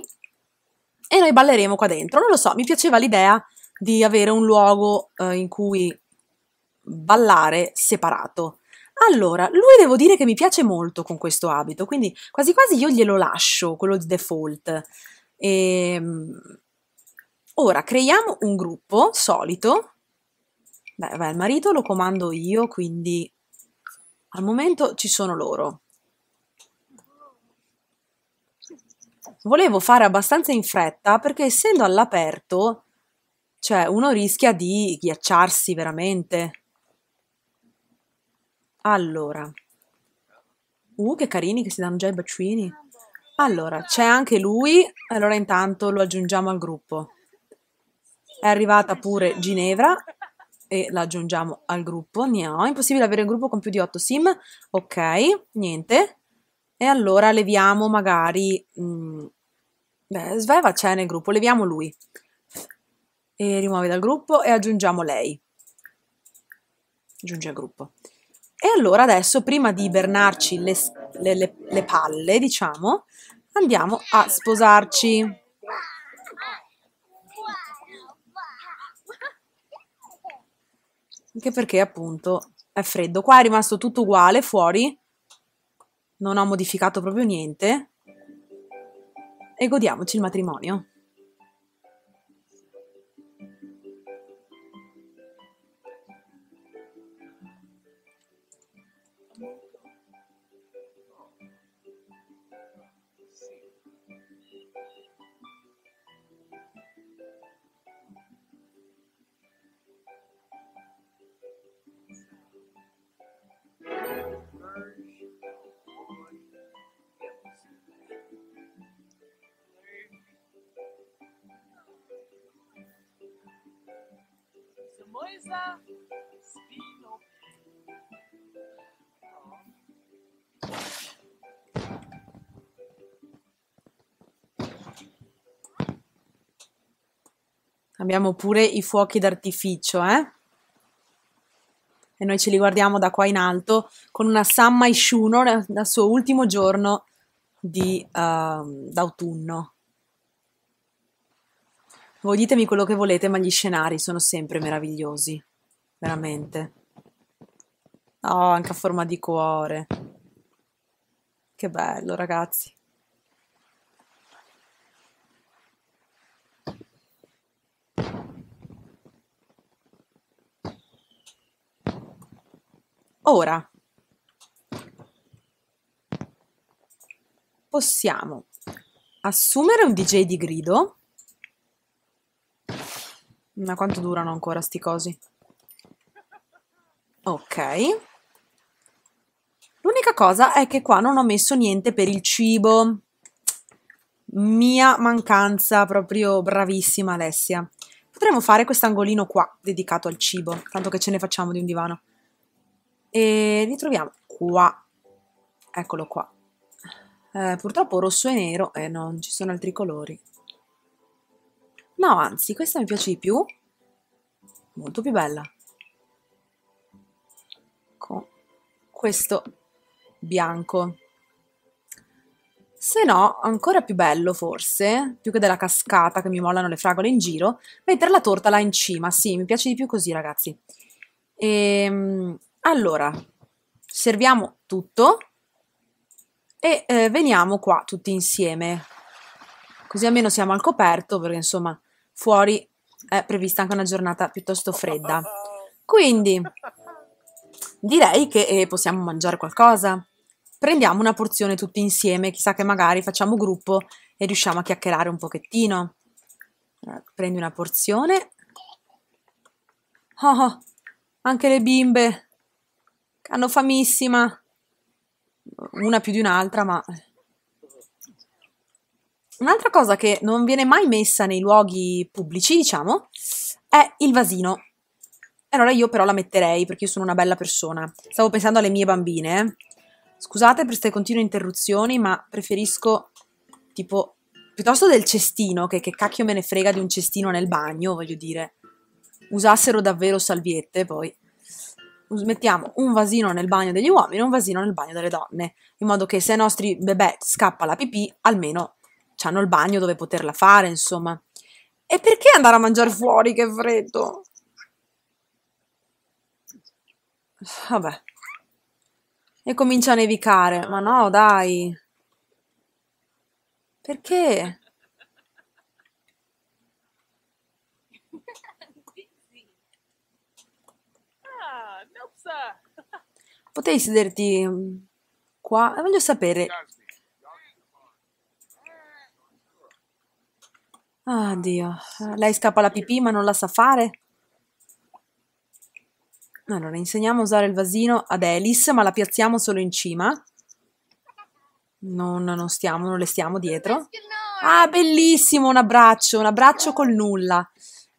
e noi balleremo qua dentro. Non lo so, mi piaceva l'idea di avere un luogo eh, in cui ballare separato. Allora, lui devo dire che mi piace molto con questo abito, quindi quasi quasi io glielo lascio, quello di default. E... Ehm, ora, creiamo un gruppo solito. Beh, beh, il marito lo comando io, quindi al momento ci sono loro. Volevo fare abbastanza in fretta perché essendo all'aperto cioè, uno rischia di ghiacciarsi veramente. Allora. Uh, che carini che si danno già i bacini. Allora, c'è anche lui. Allora intanto lo aggiungiamo al gruppo. È arrivata pure Ginevra e la aggiungiamo al gruppo. No, è impossibile avere un gruppo con più di 8 sim. Ok, niente. E allora leviamo magari... Mh, mm, beh, Sveva c'è nel gruppo, leviamo lui e rimuovi dal gruppo e aggiungiamo lei. Aggiungi al gruppo. E allora adesso, prima di ibernarci le, le, le, le palle, diciamo, andiamo a sposarci. Anche perché appunto è freddo. Qua è rimasto tutto uguale fuori, non ho modificato proprio niente. E godiamoci il matrimonio. Abbiamo pure i fuochi d'artificio, eh? e noi ce li guardiamo da qua in alto con una Samma Shuno nel suo ultimo giorno di, uh, d'autunno. Voi ditemi quello che volete, ma gli scenari sono sempre meravigliosi, veramente. Oh, anche a forma di cuore. Che bello, ragazzi. Ora possiamo assumere un DJ di grido. Ma quanto durano ancora sti cosi? Ok. L'unica cosa è che qua non ho messo niente per il cibo. Mia mancanza, proprio bravissima Alessia. Potremmo fare quest'angolino qua, dedicato al cibo, tanto che ce ne facciamo di un divano e li troviamo qua, eccolo qua. Eh, purtroppo rosso e nero e eh, non ci sono altri colori. No, anzi, questa mi piace di più, molto più bella. Con questo bianco. Se no, ancora più bello forse, più che della cascata che mi mollano le fragole in giro, mettere la torta là in cima, sì, mi piace di più così ragazzi. E, ehm, allora, serviamo tutto e eh, veniamo qua tutti insieme. Così almeno siamo al coperto perché insomma fuori è prevista anche una giornata piuttosto fredda. Quindi direi che eh, possiamo mangiare qualcosa. Prendiamo una porzione tutti insieme, chissà che magari facciamo gruppo e riusciamo a chiacchierare un pochettino. Eh, prendi una porzione. Oh, oh anche le bimbe hanno famissima, una più di un'altra, ma... Un'altra cosa che non viene mai messa nei luoghi pubblici, diciamo, è il vasino. Allora io però la metterei perché io sono una bella persona. Stavo pensando alle mie bambine. Eh. Scusate per queste continue interruzioni, ma preferisco tipo piuttosto del cestino, che, che cacchio me ne frega di un cestino nel bagno, voglio dire. Usassero davvero salviette poi mettiamo un vasino nel bagno degli uomini e un vasino nel bagno delle donne, in modo che se ai nostri bebè scappa la pipì, almeno hanno il bagno dove poterla fare, insomma. E perché andare a mangiare fuori che freddo? Vabbè. E comincia a nevicare. Ma no, dai. Perché? Potevi sederti mm, qua? Voglio sapere. Ah, Dio. Lei scappa la pipì ma non la sa fare? Allora, insegniamo a usare il vasino ad Alice, ma la piazziamo solo in cima. Non, non stiamo, non le stiamo dietro. Ah, bellissimo, un abbraccio, un abbraccio col nulla.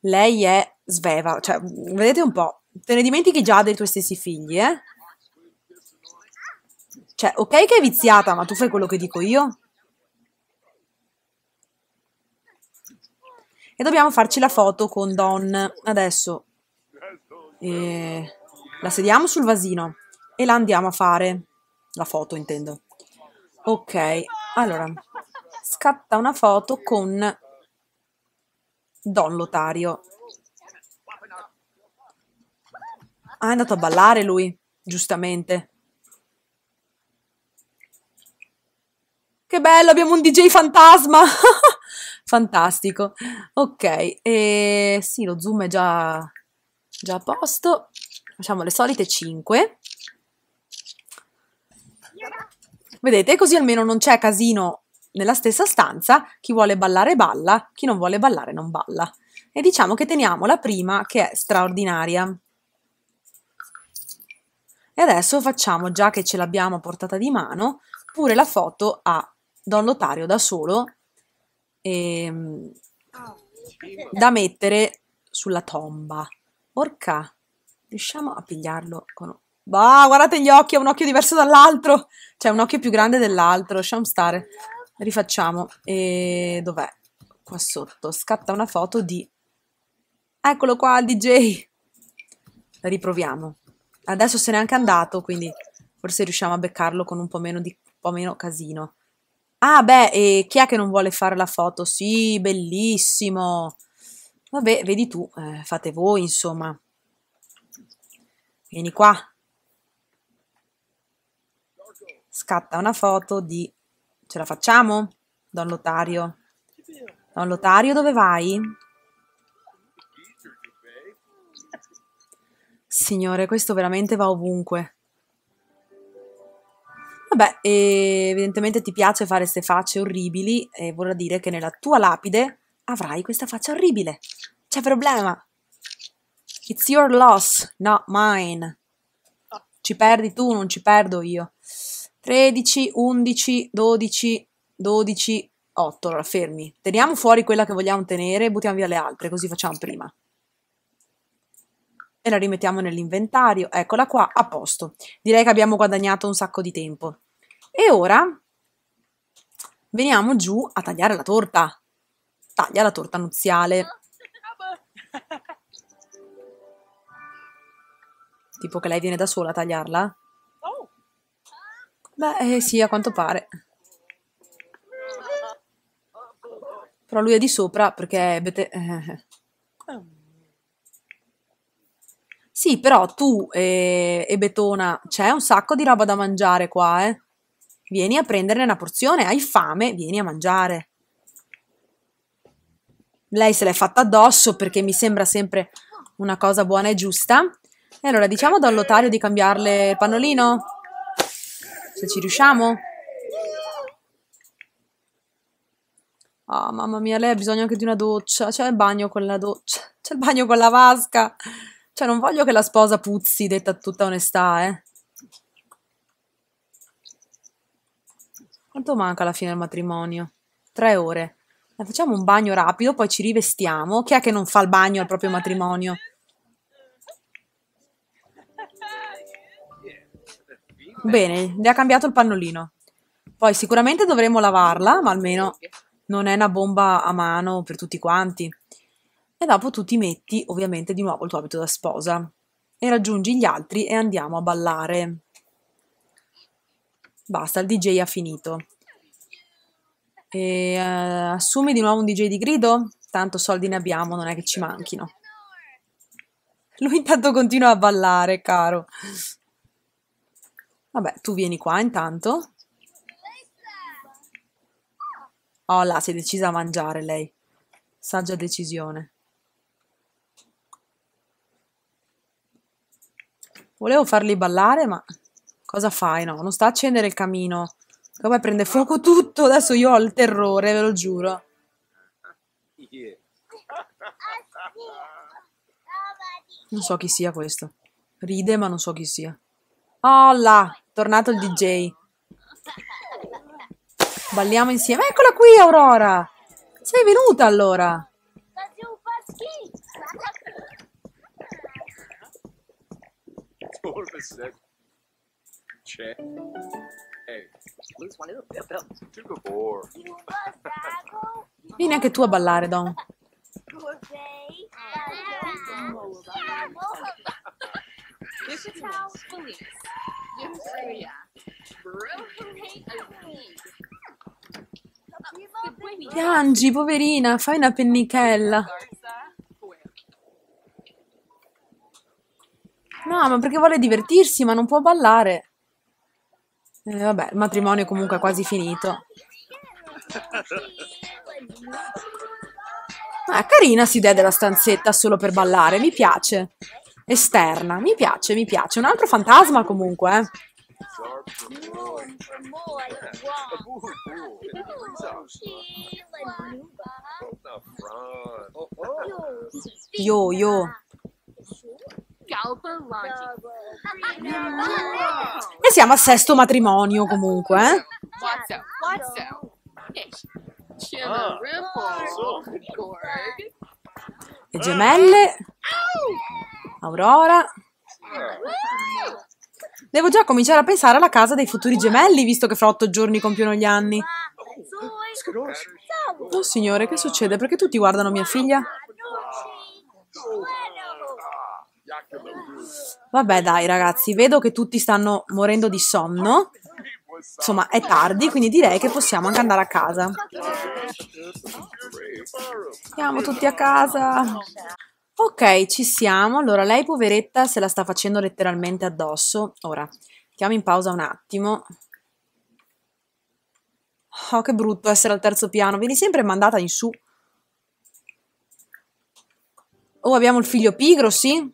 Lei è sveva, cioè, vedete un po', te ne dimentichi già dei tuoi stessi figli, eh? Cioè, ok che è viziata, ma tu fai quello che dico io? E dobbiamo farci la foto con Don adesso. E la sediamo sul vasino e la andiamo a fare. La foto, intendo. Ok, allora, scatta una foto con Don Lotario. Ah, è andato a ballare lui, giustamente. Che bello, abbiamo un DJ fantasma! Fantastico. Ok, e sì, lo zoom è già, già a posto. Facciamo le solite 5. Vedete, così almeno non c'è casino nella stessa stanza. Chi vuole ballare balla, chi non vuole ballare non balla. E diciamo che teniamo la prima che è straordinaria. E adesso facciamo, già che ce l'abbiamo a portata di mano, pure la foto a Don Lotario da solo ehm, ah, da mettere sulla tomba. Orca, riusciamo a pigliarlo con... Bah, guardate gli occhi, ha un occhio diverso dall'altro. Cioè, un occhio più grande dell'altro, lasciamo stare. Rifacciamo. E dov'è? Qua sotto. Scatta una foto di... Eccolo qua, il DJ. Riproviamo. Adesso se n'è anche andato, quindi forse riusciamo a beccarlo con un po' meno, di... un po meno casino. Ah, beh, e chi è che non vuole fare la foto? Sì, bellissimo. Vabbè, vedi tu, eh, fate voi, insomma. Vieni qua. Scatta una foto di... Ce la facciamo? Don Lotario. Don Lotario, dove vai? Signore, questo veramente va ovunque. Vabbè, eh, evidentemente ti piace fare queste facce orribili e vorrà dire che nella tua lapide avrai questa faccia orribile. C'è problema. It's your loss, not mine. Ci perdi tu, non ci perdo io. 13, 11, 12, 12, 8. Allora, fermi. Teniamo fuori quella che vogliamo tenere e buttiamo via le altre, così facciamo prima. E la rimettiamo nell'inventario. Eccola qua, a posto. Direi che abbiamo guadagnato un sacco di tempo. E ora veniamo giù a tagliare la torta. Taglia la torta nuziale. Tipo che lei viene da sola a tagliarla? Beh, eh, sì, a quanto pare. Però lui è di sopra perché... Eh. Sì, però tu e, eh, e Betona, c'è un sacco di roba da mangiare qua, eh. Vieni a prenderne una porzione, hai fame, vieni a mangiare. Lei se l'è fatta addosso perché mi sembra sempre una cosa buona e giusta. E allora diciamo a Don Lotario di cambiarle il pannolino? Se ci riusciamo? Ah, oh, mamma mia, lei ha bisogno anche di una doccia. C'è il bagno con la doccia. C'è il bagno con la vasca. Cioè, non voglio che la sposa puzzi, detta tutta onestà, eh. Quanto manca alla fine del matrimonio? Tre ore. Ne facciamo un bagno rapido, poi ci rivestiamo. Chi è che non fa il bagno al proprio matrimonio? Bene, le ha cambiato il pannolino. Poi sicuramente dovremo lavarla, ma almeno non è una bomba a mano per tutti quanti. E dopo tu ti metti ovviamente di nuovo il tuo abito da sposa e raggiungi gli altri e andiamo a ballare. Basta, il DJ ha finito. E, uh, assumi di nuovo un DJ di grido? Tanto soldi ne abbiamo, non è che ci manchino. Lui intanto continua a ballare, caro. Vabbè, tu vieni qua intanto. Oh là, si è decisa a mangiare lei. Saggia decisione. Volevo farli ballare, ma Cosa fai? No, non sta a accendere il camino. Come prende fuoco tutto. Adesso io ho il terrore, ve lo giuro. Non so chi sia questo. Ride, ma non so chi sia. Oh là, tornato il DJ. Balliamo insieme. Eccola qui, Aurora. Sei venuta allora c'è. Vieni anche tu a ballare, Don. Piangi, poverina, fai una pennichella. No, ma perché vuole divertirsi, ma non può ballare. Eh, vabbè, il matrimonio comunque è quasi finito. Ah, è carina si idea della stanzetta solo per ballare, mi piace. Esterna, mi piace, mi piace. Un altro fantasma comunque, eh. Yo, yo. E siamo a sesto matrimonio comunque. Eh. Ah. Le gemelle. Aurora. Devo già cominciare a pensare alla casa dei futuri gemelli, visto che fra otto giorni compiono gli anni. Oh signore, che succede? Perché tutti guardano mia figlia? Vabbè, dai, ragazzi, vedo che tutti stanno morendo di sonno. Insomma, è tardi, quindi direi che possiamo anche andare a casa. Andiamo tutti a casa. Ok, ci siamo. Allora, lei, poveretta, se la sta facendo letteralmente addosso. Ora, mettiamo in pausa un attimo. Oh, che brutto essere al terzo piano. Vieni sempre mandata in su. Oh, abbiamo il figlio pigro, sì?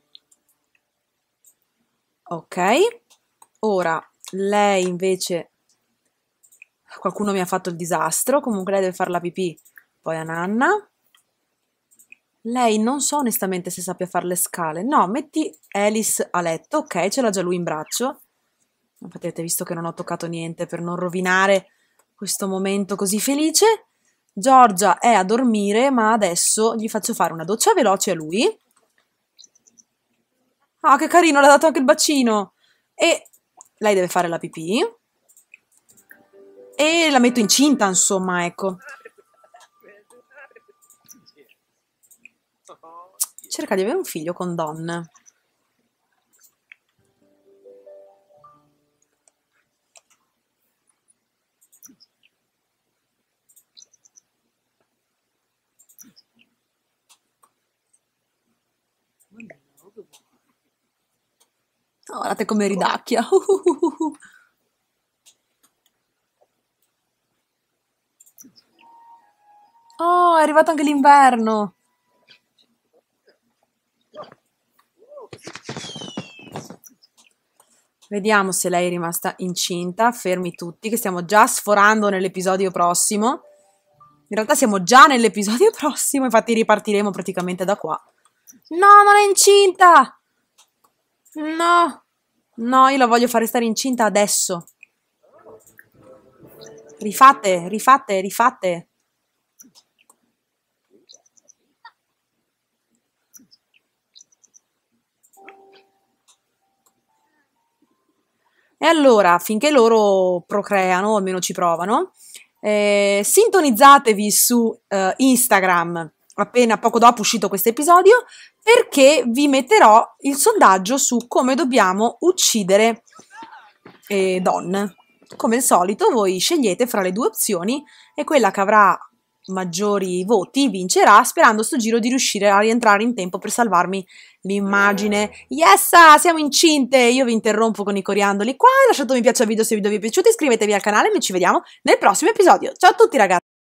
Ok, ora lei invece, qualcuno mi ha fatto il disastro, comunque lei deve fare la pipì, poi a nanna. Lei non so onestamente se sappia fare le scale. No, metti Alice a letto, ok, ce l'ha già lui in braccio. Infatti avete visto che non ho toccato niente per non rovinare questo momento così felice. Giorgia è a dormire, ma adesso gli faccio fare una doccia veloce a lui Ah, che carino, le ha dato anche il bacino. E lei deve fare la pipì. E la metto incinta, insomma, ecco. Cerca di avere un figlio con donne. Guardate come ridacchia. Uhuhuhu. Oh, è arrivato anche l'inverno. Vediamo se lei è rimasta incinta. Fermi tutti, che stiamo già sforando nell'episodio prossimo. In realtà siamo già nell'episodio prossimo, infatti ripartiremo praticamente da qua. No, non è incinta! No! No, io la voglio fare stare incinta adesso. Rifate, rifate, rifate. E allora, finché loro procreano, almeno ci provano, eh, sintonizzatevi su eh, Instagram appena poco dopo uscito questo episodio perché vi metterò il sondaggio su come dobbiamo uccidere eh, Don. Come al solito voi scegliete fra le due opzioni e quella che avrà maggiori voti vincerà sperando sto giro di riuscire a rientrare in tempo per salvarmi l'immagine yes ah, siamo incinte io vi interrompo con i coriandoli qua lasciate un mi piace al video se il video vi è piaciuto iscrivetevi al canale e noi ci vediamo nel prossimo episodio ciao a tutti ragazzi